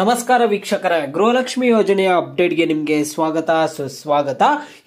ನಮಸ್ಕಾರ ವೀಕ್ಷಕರೇ ಗೃಹಲಕ್ಷ್ಮಿ ಯೋಜನೆಯ ಅಪ್ಡೇಟ್ಗೆ ನಿಮಗೆ ಸ್ವಾಗತ ಸುಸ್ವಾಗತ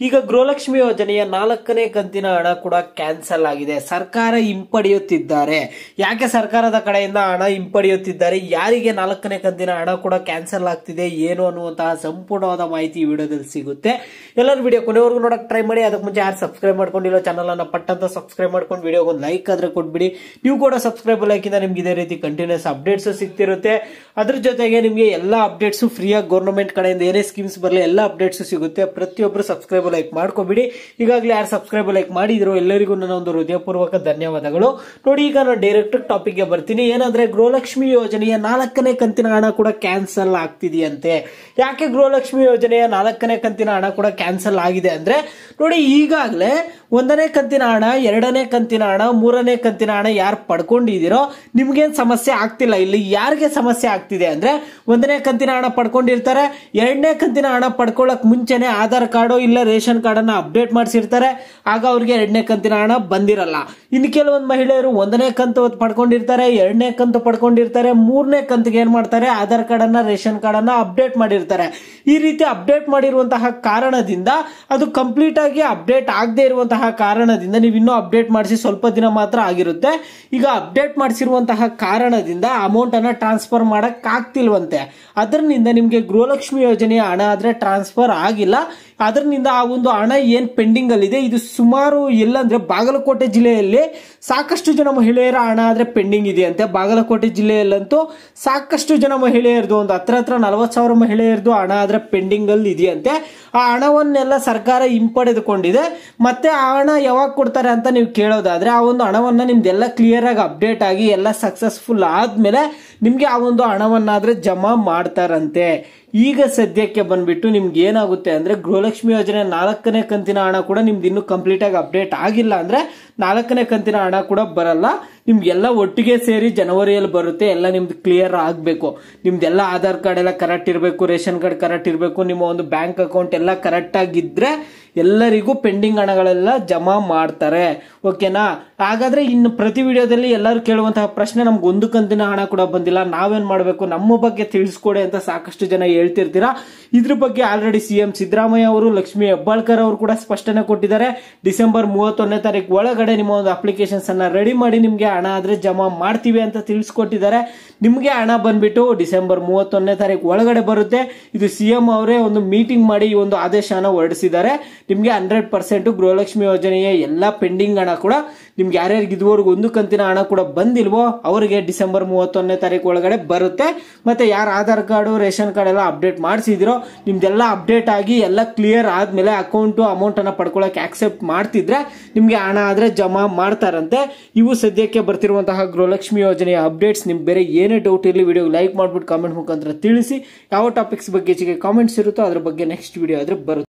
ಈಗ ಗೃಹಲಕ್ಷ್ಮಿ ಯೋಜನೆಯ ನಾಲ್ಕನೇ ಕಂತಿನ ಹಣ ಕೂಡ ಕ್ಯಾನ್ಸಲ್ ಆಗಿದೆ ಸರ್ಕಾರ ಹಿಂಪಡೆಯುತ್ತಿದ್ದಾರೆ ಯಾಕೆ ಸರ್ಕಾರದ ಕಡೆಯಿಂದ ಹಣ ಹಿಂಪಡೆಯುತ್ತಿದ್ದಾರೆ ಯಾರಿಗೆ ನಾಲ್ಕನೇ ಕಂತಿನ ಹಣ ಕೂಡ ಕ್ಯಾನ್ಸಲ್ ಆಗ್ತಿದೆ ಏನು ಅನ್ನುವಂತಹ ಸಂಪೂರ್ಣವಾದ ಮಾಹಿತಿ ಈ ವಿಡಿಯೋದಲ್ಲಿ ಸಿಗುತ್ತೆ ಎಲ್ಲರೂ ವಿಡಿಯೋ ಕೊನೆವರೆಗೂ ನೋಡಕ್ಕೆ ಟ್ರೈ ಮಾಡಿ ಅದಕ್ಕೆ ಮುಂಚೆ ಯಾರು ಸಬ್ಸ್ಕ್ರೈಬ್ ಮಾಡ್ಕೊಂಡಿಲ್ಲ ಚಾನಲ್ ಅನ್ನ ಪಟ್ಟಂತ ಸಬ್ಸ್ಕ್ರೈಬ್ ಮಾಡ್ಕೊಂಡು ವಿಡಿಯೋಗೆ ಒಂದು ಲೈಕ್ ಆದ್ರೆ ಕೊಟ್ಬಿಡಿ ನೀವು ಕೂಡ ಸಬ್ಸ್ಕ್ರೈಬ್ ಲೈಕಿಂದ ನಿಮ್ಗೆ ಇದೇ ರೀತಿ ಕಂಟಿನ್ಯೂಸ್ ಅಪ್ಡೇಟ್ಸ್ ಸಿಗ್ತಿರುತ್ತೆ ಅದ್ರ ಜೊತೆಗೆ ನಿಮ್ಗೆ ನಿಮಗೆ ಎಲ್ಲ ಅಪ್ಡೇಟ್ಸು ಫ್ರೀಯಾಗಿ ಗೌರ್ಮೆಂಟ್ ಕಡೆಯಿಂದ ಏನೇ ಸ್ಕೀಮ್ಸ್ ಬರಲಿ ಎಲ್ಲ ಅಪ್ಡೇಟ್ಸು ಸಿಗುತ್ತೆ ಪ್ರತಿಯೊಬ್ಬರು ಸಬ್ಸ್ಕ್ರೈಬ್ ಲೈಕ್ ಮಾಡ್ಕೊಬಿಡಿ ಈಗಾಗಲೇ ಯಾರು ಸಬ್ಸ್ಕ್ರೈಬ್ ಲೈಕ್ ಮಾಡಿದ್ರು ಎಲ್ಲರಿಗೂ ನನ್ನ ಒಂದು ಹೃದಯಪೂರ್ವಕ ಧನ್ಯವಾದಗಳು ನೋಡಿ ಈಗ ನಾನು ಡೈರೆಕ್ಟ್ ಗೆ ಬರ್ತೀನಿ ಏನಂದ್ರೆ ಗೃಹಲಕ್ಷ್ಮಿ ಯೋಜನೆಯ ನಾಲ್ಕನೇ ಕಂತಿನ ಹಣ ಕೂಡ ಕ್ಯಾನ್ಸಲ್ ಆಗ್ತಿದೆಯಂತೆ ಯಾಕೆ ಗೃಹಲಕ್ಷ್ಮಿ ಯೋಜನೆಯ ನಾಲ್ಕನೇ ಕಂತಿನ ಹಣ ಕೂಡ ಕ್ಯಾನ್ಸಲ್ ಆಗಿದೆ ಅಂದ್ರೆ ನೋಡಿ ಈಗಾಗಲೇ ಒಂದನೇ ಕಂತಿನ ಹಣ ಎರಡನೇ ಕಂತಿನ ಹಣ ಮೂರನೇ ಕಂತಿನ ಹಣ ಯಾರು ಪಡ್ಕೊಂಡಿದ್ದೀರೋ ನಿಮ್ಗೇನು ಸಮಸ್ಯೆ ಆಗ್ತಿಲ್ಲ ಇಲ್ಲಿ ಯಾರಿಗೆ ಸಮಸ್ಯೆ ಆಗ್ತಿದೆ ಅಂದರೆ ಒಂದನೇ ಕಂತಿನ ಹಣ ಪಡ್ಕೊಂಡಿರ್ತಾರೆ ಎರಡನೇ ಕಂತಿನ ಹಣ ಪಡ್ಕೊಳ್ಳೋಕೆ ಮುಂಚೆನೆ ಆಧಾರ್ ಕಾರ್ಡು ಇಲ್ಲ ರೇಷನ್ ಕಾರ್ಡನ್ನು ಅಪ್ಡೇಟ್ ಮಾಡಿಸಿರ್ತಾರೆ ಆಗ ಅವ್ರಿಗೆ ಎರಡನೇ ಕಂತಿನ ಹಣ ಬಂದಿರಲ್ಲ ಇನ್ನು ಕೆಲವೊಂದು ಮಹಿಳೆಯರು ಒಂದನೇ ಕಂತು ಪಡ್ಕೊಂಡಿರ್ತಾರೆ ಎರಡನೇ ಕಂತು ಪಡ್ಕೊಂಡಿರ್ತಾರೆ ಮೂರನೇ ಕಂತಿಗೆ ಏನು ಮಾಡ್ತಾರೆ ಆಧಾರ್ ಕಾರ್ಡನ್ನು ರೇಷನ್ ಕಾರ್ಡನ್ನು ಅಪ್ಡೇಟ್ ಮಾಡಿರ್ತಾರೆ ಈ ರೀತಿ ಅಪ್ಡೇಟ್ ಮಾಡಿರುವಂತಹ ಕಾರಣದಿಂದ ಅದು ಕಂಪ್ಲೀಟ್ ಆಗಿ ಅಪ್ಡೇಟ್ ಆಗದೆ ಇರುವಂತಹ ಕಾರಣದಿಂದ ನೀವು ಇನ್ನೂ ಅಪ್ಡೇಟ್ ಮಾಡಿಸಿ ಸ್ವಲ್ಪ ದಿನ ಮಾತ್ರ ಆಗಿರುತ್ತೆ ಈಗ ಅಪ್ಡೇಟ್ ಮಾಡಿಸಿರುವಂತಹ ಕಾರಣದಿಂದ ಅಮೌಂಟನ್ನು ಟ್ರಾನ್ಸ್ಫರ್ ಮಾಡೋಕ್ಕಾಗ್ತಿಲ್ವಂತೆ ಅದರಿಂದ ನಿಮಗೆ ಗೃಹಲಕ್ಷ್ಮಿ ಯೋಜನೆಯ ಹಣ ಆದರೆ ಟ್ರಾನ್ಸ್ಫರ್ ಆಗಿಲ್ಲ ಅದರಿಂದ ಆ ಒಂದು ಹಣ ಏನು ಪೆಂಡಿಂಗ್ ಅಲ್ಲಿದೆ ಇದು ಸುಮಾರು ಎಲ್ಲಂದ್ರೆ ಬಾಗಲಕೋಟೆ ಜಿಲ್ಲೆಯಲ್ಲಿ ಸಾಕಷ್ಟು ಜನ ಮಹಿಳೆಯರ ಹಣ ಆದರೆ ಪೆಂಡಿಂಗ್ ಇದೆಯಂತೆ ಬಾಗಲಕೋಟೆ ಜಿಲ್ಲೆಯಲ್ಲಂತೂ ಸಾಕಷ್ಟು ಜನ ಮಹಿಳೆಯರದು ಒಂದು ಹತ್ರ ಹತ್ರ ನಲವತ್ತು ಸಾವಿರ ಮಹಿಳೆಯರದು ಹಣ ಆದರೆ ಪೆಂಡಿಂಗ್ ಅಲ್ಲಿ ಇದೆಯಂತೆ ಆ ಹಣವನ್ನೆಲ್ಲ ಸರ್ಕಾರ ಹಿಂಪಡೆದುಕೊಂಡಿದೆ ಮತ್ತೆ ಆ ಹಣ ಯಾವಾಗ ಕೊಡ್ತಾರೆ ಅಂತ ನೀವು ಕೇಳೋದಾದ್ರೆ ಆ ಒಂದು ಹಣವನ್ನು ನಿಮ್ದೆಲ್ಲ ಕ್ಲಿಯರ್ ಆಗಿ ಅಪ್ಡೇಟ್ ಆಗಿ ಎಲ್ಲ ಸಕ್ಸಸ್ಫುಲ್ ಆದ್ಮೇಲೆ ನಿಮಗೆ ಆ ಒಂದು ಹಣವನ್ನಾದರೆ ಜಮಾ ಮಾಡ್ತಾರಂತೆ ಈಗ ಸದ್ಯಕ್ಕೆ ಬಂದ್ಬಿಟ್ಟು ನಿಮ್ಗೆ ಏನಾಗುತ್ತೆ ಅಂದರೆ ಗೃಹಲಕ್ಷ್ಮಿ ಯೋಜನೆ ನಾಲ್ಕನೇ ಕಂತಿನ ಹಣ ಕೂಡ ನಿಮ್ದು ಇನ್ನೂ ಕಂಪ್ಲೀಟಾಗಿ ಅಪ್ಡೇಟ್ ಆಗಿಲ್ಲ ಅಂದರೆ ನಾಲ್ಕನೇ ಕಂತಿನ ಹಣ ಕೂಡ ಬರಲ್ಲ ನಿಮ್ಗೆಲ್ಲ ಒಟ್ಟಿಗೆ ಸೇರಿ ಜನವರಿಯಲ್ಲಿ ಬರುತ್ತೆ ಎಲ್ಲ ನಿಮ್ದು ಕ್ಲಿಯರ್ ಆಗಬೇಕು ನಿಮ್ದೆಲ್ಲ ಆಧಾರ್ ಕಾರ್ಡ್ ಎಲ್ಲ ಕರೆಕ್ಟ್ ಇರಬೇಕು ರೇಷನ್ ಕಾರ್ಡ್ ಕರೆಕ್ಟ್ ಇರಬೇಕು ನಿಮ್ಮ ಒಂದು ಬ್ಯಾಂಕ್ ಅಕೌಂಟ್ ಎಲ್ಲ ಕರೆಕ್ಟ್ ಆಗಿದ್ರೆ ಎಲ್ಲರಿಗೂ ಪೆಂಡಿಂಗ್ ಹಣಗಳೆಲ್ಲ ಜಮಾ ಮಾಡ್ತಾರೆ ಓಕೆನಾ ಹಾಗಾದ್ರೆ ಇನ್ನು ಪ್ರತಿ ವಿಡಿಯೋದಲ್ಲಿ ಎಲ್ಲರೂ ಕೇಳುವಂತಹ ಪ್ರಶ್ನೆ ನಮ್ಗೆ ಒಂದು ಕಂತಿನ ಹಣ ಕೂಡ ಬಂದಿಲ್ಲ ನಾವೇನ್ ಮಾಡಬೇಕು ನಮ್ಮ ಬಗ್ಗೆ ತಿಳಿಸ್ಕೊಡಿ ಅಂತ ಸಾಕಷ್ಟು ಜನ ಹೇಳ್ತಿರ್ತೀರಾ ಇದ್ರ ಬಗ್ಗೆ ಆಲ್ರೆಡಿ ಸಿಎಂ ಸಿದ್ದರಾಮಯ್ಯ ಅವರು ಲಕ್ಷ್ಮೀ ಹೆಬ್ಬಾಳ್ಕರ್ ಅವರು ಕೂಡ ಸ್ಪಷ್ಟನೆ ಕೊಟ್ಟಿದ್ದಾರೆ ಡಿಸೆಂಬರ್ ಮೂವತ್ತೊಂದನೇ ತಾರೀಕು ಒಳಗಡೆ ನಿಮ್ಮ ಒಂದು ಅಪ್ಲಿಕೇಶನ್ಸ್ ಅನ್ನ ರೆಡಿ ಮಾಡಿ ನಿಮ್ಗೆ ಹಣ ಆದರೆ ಜಮಾ ಮಾಡ್ತೀವಿ ಅಂತ ತಿಳಿಸ್ಕೊಟ್ಟಿದ್ದಾರೆ ನಿಮಗೆ ಹಣ ಬಂದ್ಬಿಟ್ಟು ಡಿಸೆಂಬರ್ ಮೂವತ್ತೊಂದನೇ ತಾರೀಕು ಒಳಗಡೆ ಬರುತ್ತೆ ಇದು ಸಿ ಎಂ ಅವರೇ ಒಂದು ಮೀಟಿಂಗ್ ಮಾಡಿ ಈ ಒಂದು ಆದೇಶನ ಹೊರಡಿಸಿದ್ದಾರೆ ನಿಮಗೆ ಹಂಡ್ರೆಡ್ ಪರ್ಸೆಂಟು ಗೃಹಲಕ್ಷ್ಮಿ ಯೋಜನೆಯ ಎಲ್ಲ ಪೆಂಡಿಂಗ್ ಹಣ ಕೂಡ ನಿಮ್ಗೆ ಯಾರ್ಯಾರಿಗೆ ಇದುವರೆಗೂ ಒಂದು ಕಂತಿನ ಹಣ ಕೂಡ ಬಂದಿಲ್ವೋ ಅವರಿಗೆ ಡಿಸೆಂಬರ್ ಮೂವತ್ತೊಂದನೇ ತಾರೀಕು ಒಳಗಡೆ ಬರುತ್ತೆ ಮತ್ತೆ ಯಾರು ಆಧಾರ್ ಕಾರ್ಡು ರೇಷನ್ ಕಾರ್ಡ್ ಎಲ್ಲ ಅಪ್ಡೇಟ್ ಮಾಡಿಸಿದಿರೋ ನಿಮ್ದೆಲ್ಲ ಅಪ್ಡೇಟ್ ಆಗಿ ಎಲ್ಲ ಕ್ಲಿಯರ್ ಆದಮೇಲೆ ಅಕೌಂಟು ಅಮೌಂಟನ್ನು ಪಡ್ಕೊಳ್ಳೋಕೆ ಆಕ್ಸೆಪ್ಟ್ ಮಾಡ್ತಿದ್ರೆ ನಿಮಗೆ ಹಣ ಆದರೆ ಜಮಾ ಮಾಡ್ತಾರಂತೆ ಇವು ಸದ್ಯಕ್ಕೆ ಬರ್ತಿರುವಂತಹ ಗೃಹಲಕ್ಷ್ಮಿ ಯೋಜನೆಯ ಅಪ್ಡೇಟ್ಸ್ ನಿಮ್ ಬೇರೆ ಏನೇ ಡೌಟ್ ಇರಲಿ ವಿಡಿಯೋ ಲೈಕ್ ಮಾಡ್ಬಿಟ್ಟು ಕಾಮೆಂಟ್ ಮುಖಾಂತರ ತಿಳಿಸಿ ಯಾವ ಟಾಪಿಕ್ಸ್ ಬಗ್ಗೆ ಹೆಚ್ಚಿಗೆ ಕಾಮೆಂಟ್ಸ್ ಇರುತ್ತೋ ಅದ್ರ ಬಗ್ಗೆ ನೆಕ್ಸ್ಟ್ ವಿಡಿಯೋ ಆದ್ರೆ ಬರುತ್ತೆ